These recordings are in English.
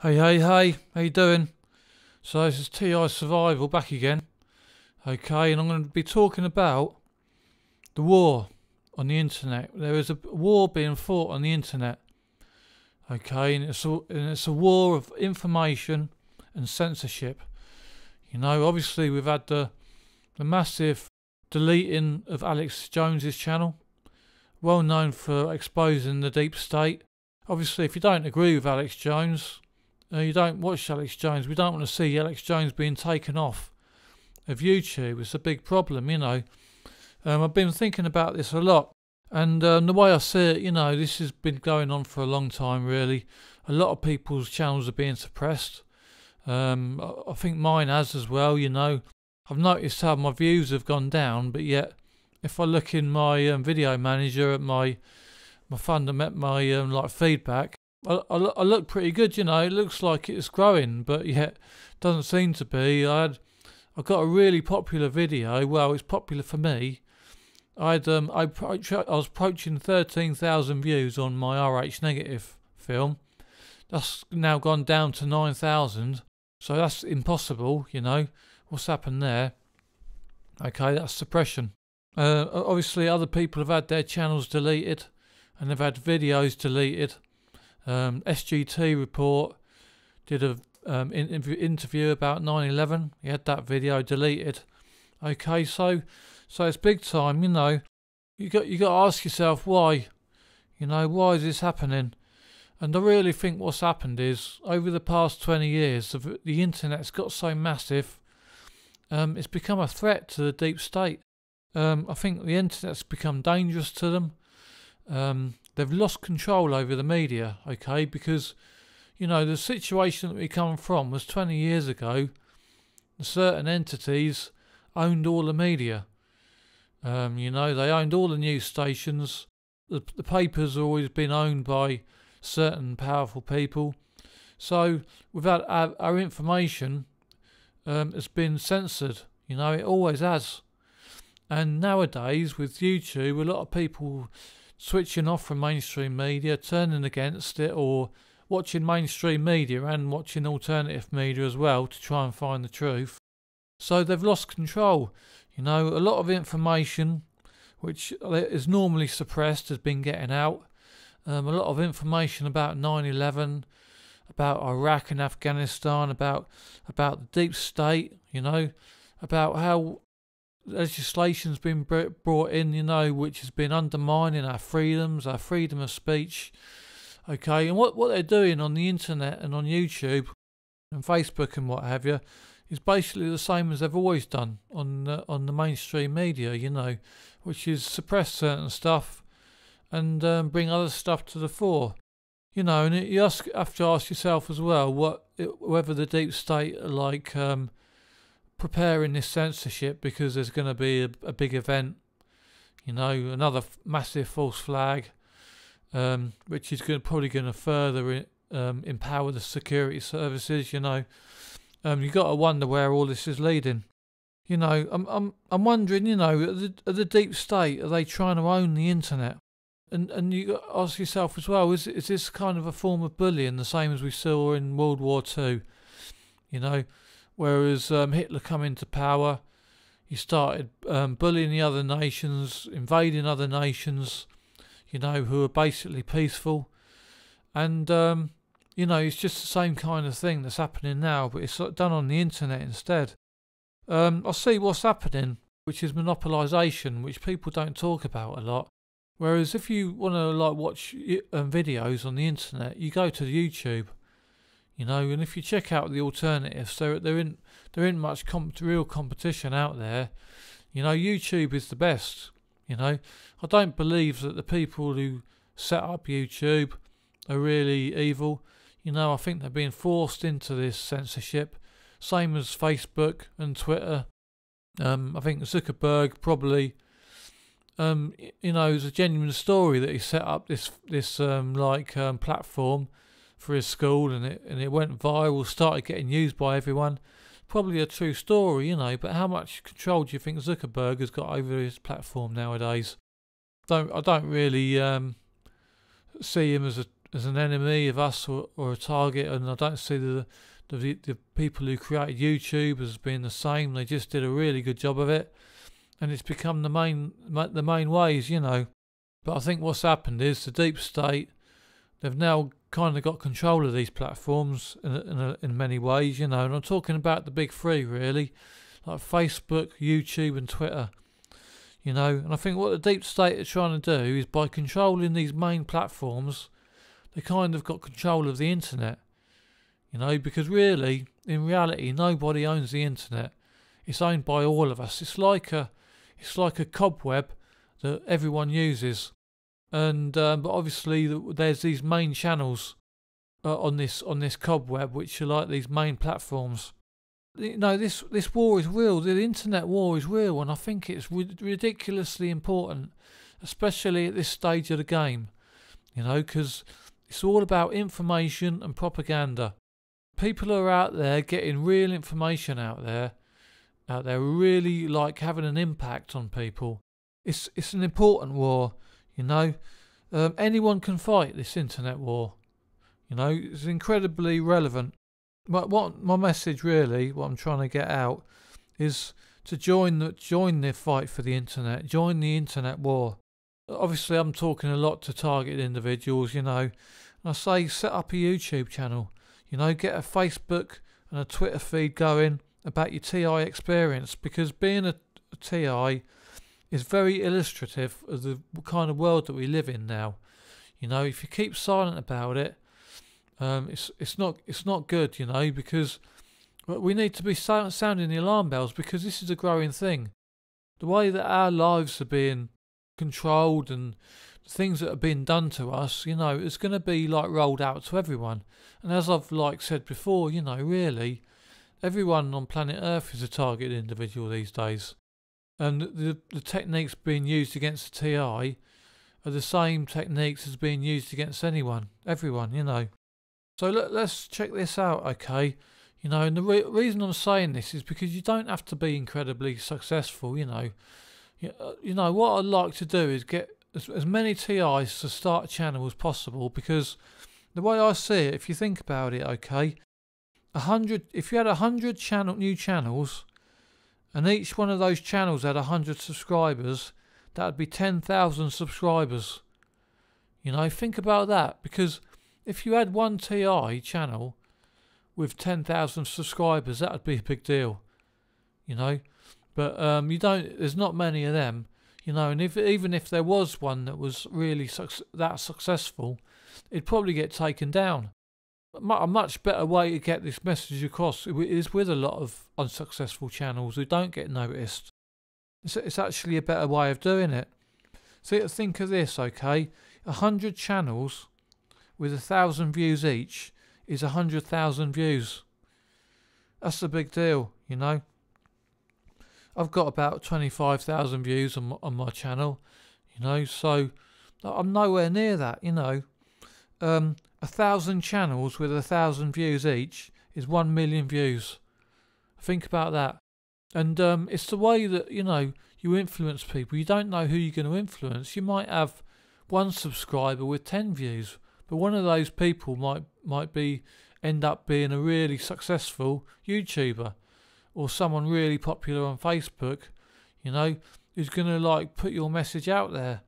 Hey, hey, hey, how you doing? So this is TI Survival back again. Okay, and I'm going to be talking about the war on the internet. There is a war being fought on the internet. Okay, and it's a, and it's a war of information and censorship. You know, obviously we've had the, the massive deleting of Alex Jones's channel. Well known for exposing the deep state. Obviously, if you don't agree with Alex Jones, uh, you don't watch Alex Jones. We don't want to see Alex Jones being taken off of YouTube. It's a big problem, you know. Um, I've been thinking about this a lot. And um, the way I see it, you know, this has been going on for a long time, really. A lot of people's channels are being suppressed. Um, I, think mine has as well, you know. I've noticed how my views have gone down, but yet, if I look in my um, video manager at my my fund, my um, like feedback, I, I, I look pretty good, you know. It looks like it's growing, but yet doesn't seem to be. I had, I got a really popular video. Well, it's popular for me. i um, I, I was approaching thirteen thousand views on my RH negative film. That's now gone down to nine thousand. So that's impossible, you know. What's happened there? Okay, that's suppression. Uh, obviously, other people have had their channels deleted, and they've had videos deleted um, SGT report did a um, in, interview about 9/11. He had that video deleted. Okay, so so it's big time, you know. You got you got to ask yourself why, you know, why is this happening? And I really think what's happened is over the past 20 years, the, the internet's got so massive. Um, it's become a threat to the deep state. Um, I think the internet's become dangerous to them. Um, They've lost control over the media, okay? Because, you know, the situation that we come from was 20 years ago, certain entities owned all the media. Um, you know, they owned all the news stations. The, the papers have always been owned by certain powerful people. So, without our, our information, um, it's been censored. You know, it always has. And nowadays, with YouTube, a lot of people switching off from mainstream media, turning against it, or watching mainstream media and watching alternative media as well to try and find the truth. So they've lost control. You know, a lot of information which is normally suppressed has been getting out. Um, a lot of information about 9/11, about Iraq and Afghanistan, about about the deep state. You know, about how legislation's been brought in, you know, which has been undermining our freedoms, our freedom of speech. Okay, and what, what they're doing on the internet and on YouTube and Facebook and what have you is basically the same as they've always done on the, on the mainstream media, you know, which is suppress certain stuff and um, bring other stuff to the fore. You know, and it, you ask, have to ask yourself as well what whether the deep state like um, preparing this censorship because there's going to be a, a, big event, you know, another massive false flag, um, which is going probably going to further um, empower the security services. You know, um, you got to wonder where all this is leading. You know, I'm I'm I'm wondering. You know, are the, are the deep state are they trying to own the internet? And and you ask yourself as well: is is this kind of a form of bullying, the same as we saw in World War Two? You know, Whereas um, Hitler come into power, he started um, bullying the other nations, invading other nations, you know, who are basically peaceful. And, um, you know, it's just the same kind of thing that's happening now, but it's uh, done on the internet instead. Um, I see what's happening, which is monopolisation, which people don't talk about a lot. Whereas if you want to like watch um, videos on the internet, you go to YouTube you know. And if you check out the alternatives, there there isn't there isn't much comp real competition out there. You know, YouTube is the best. You know, I don't believe that the people who set up YouTube are really evil. You know, I think they're being forced into this censorship, same as Facebook and Twitter. Um, I think Zuckerberg probably, um, you know, it's a genuine story that he set up this this um, like um, platform for his school, and it and it went viral, started getting used by everyone. Probably a true story, you know, but how much control do you think Zuckerberg has got over his platform nowadays? Don't I don't really um, see him as a as an enemy of us or, or a target, and I don't see the, the the people who created YouTube as being the same. They just did a really good job of it, and it's become the main the main ways, you know. But I think what's happened is the deep state they've now kind of got control of these platforms in, in, in many ways, you know. And I'm talking about the big three, really, like Facebook, YouTube, and Twitter. You know, and I think what the deep state is trying to do is by controlling these main platforms, they kind of got control of the internet. You know, because really, in reality, nobody owns the internet. It's owned by all of us. It's like a, it's like a cobweb that everyone uses and um, but obviously there's these main channels uh, on this on this cobweb which are like these main platforms you know this this war is real the internet war is real and i think it's ridiculously important especially at this stage of the game you know because it's all about information and propaganda people are out there getting real information out there out there really like having an impact on people it's it's an important war you know, um, anyone can fight this internet war. You know, it's incredibly relevant. But what my message really, what I'm trying to get out, is to join the join the fight for the internet, join the internet war. Obviously, I'm talking a lot to targeted individuals. You know, and I say set up a YouTube channel. You know, get a Facebook and a Twitter feed going about your TI experience because being a TI is very illustrative of the kind of world that we live in now. You know, if you keep silent about it, um, it's it's not it's not good. You know, because we need to be sounding the alarm bells because this is a growing thing. The way that our lives are being controlled and things that are being done to us, you know, is going to be like rolled out to everyone. And as I've like said before, you know, really, everyone on planet Earth is a targeted individual these days and the, the techniques being used against the TI are the same techniques as being used against anyone, everyone, you know. So let, us check this out, okay? You know, and the re reason I'm saying this is because you don't have to be incredibly successful, you know. You, uh, you know, what I'd like to do is get as, as many TIs to start a channel as possible because the way I see it, if you think about it, okay, 100, if you had 100 channel, new channels, and each one of those channels had 100 subscribers, that would be 10,000 subscribers. You know, think about that because if you had one TI channel with 10,000 subscribers, that would be a big deal. You know, but um, you don't, there's not many of them. You know, and if even if there was one that was really that successful, it'd probably get taken down a much better way to get this message across is with a lot of unsuccessful channels who don't get noticed. So it's actually a better way of doing it. So think of this, okay? A hundred channels with a thousand views each is a hundred thousand views. That's a big deal, you know. I've got about twenty-five thousand views on my, on my channel, you know. So I'm nowhere near that, you know. Um, a thousand channels with a thousand views each is one million views. Think about that. And um, it's the way that, you know, you influence people. You don't know who you're going to influence. You might have one subscriber with 10 views, but one of those people might, might be end up being a really successful YouTuber or someone really popular on Facebook, you know, who's going to like put your message out there.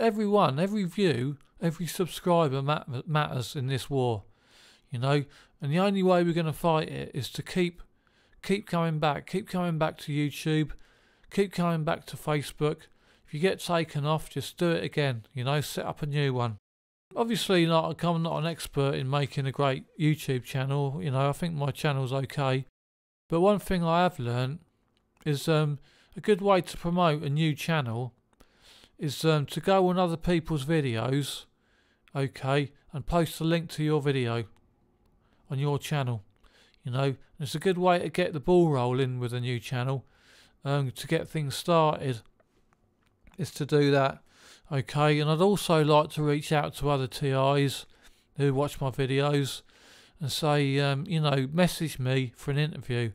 Everyone, every view Every subscriber mat matters in this war, you know. And the only way we're going to fight it is to keep, keep coming back, keep coming back to YouTube, keep coming back to Facebook. If you get taken off, just do it again, you know. Set up a new one. Obviously, not I'm not an expert in making a great YouTube channel. You know, I think my channel's okay. But one thing I have learned is um, a good way to promote a new channel is um, to go on other people's videos okay and post a link to your video on your channel you know it's a good way to get the ball rolling with a new channel um, to get things started is to do that okay and I'd also like to reach out to other TIs who watch my videos and say um, you know message me for an interview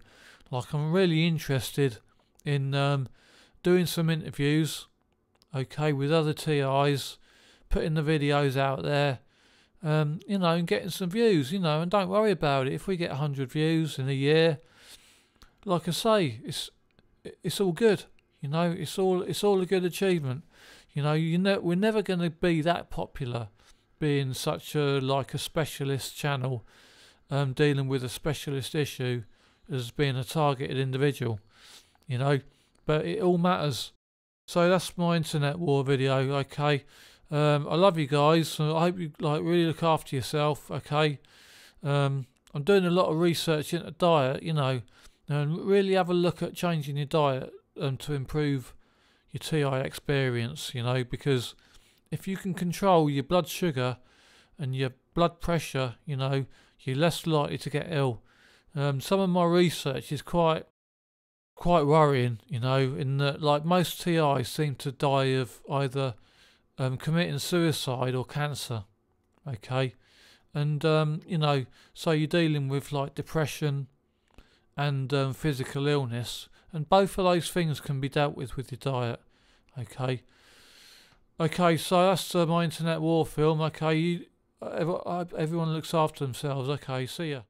like I'm really interested in um, doing some interviews okay with other TIs putting the videos out there, um, you know, and getting some views, you know, and don't worry about it. If we get 100 views in a year, like I say, it's it's all good, you know. It's all it's all a good achievement, you know. You know, we're never going to be that popular, being such a like a specialist channel, um, dealing with a specialist issue, as being a targeted individual, you know. But it all matters. So that's my internet war video, okay. Um, I love you guys. I hope you like really look after yourself. Okay. Um, I'm doing a lot of research into diet, you know, and really have a look at changing your diet um, to improve your TI experience, you know, because if you can control your blood sugar and your blood pressure, you know, you're less likely to get ill. Um, some of my research is quite quite worrying, you know, in that like most TIs seem to die of either um, committing suicide or cancer. Okay, and um, you know, so you're dealing with like depression and um, physical illness, and both of those things can be dealt with with your diet. Okay. Okay, so that's uh, my internet war film. Okay, you, uh, uh, everyone looks after themselves. Okay, see ya.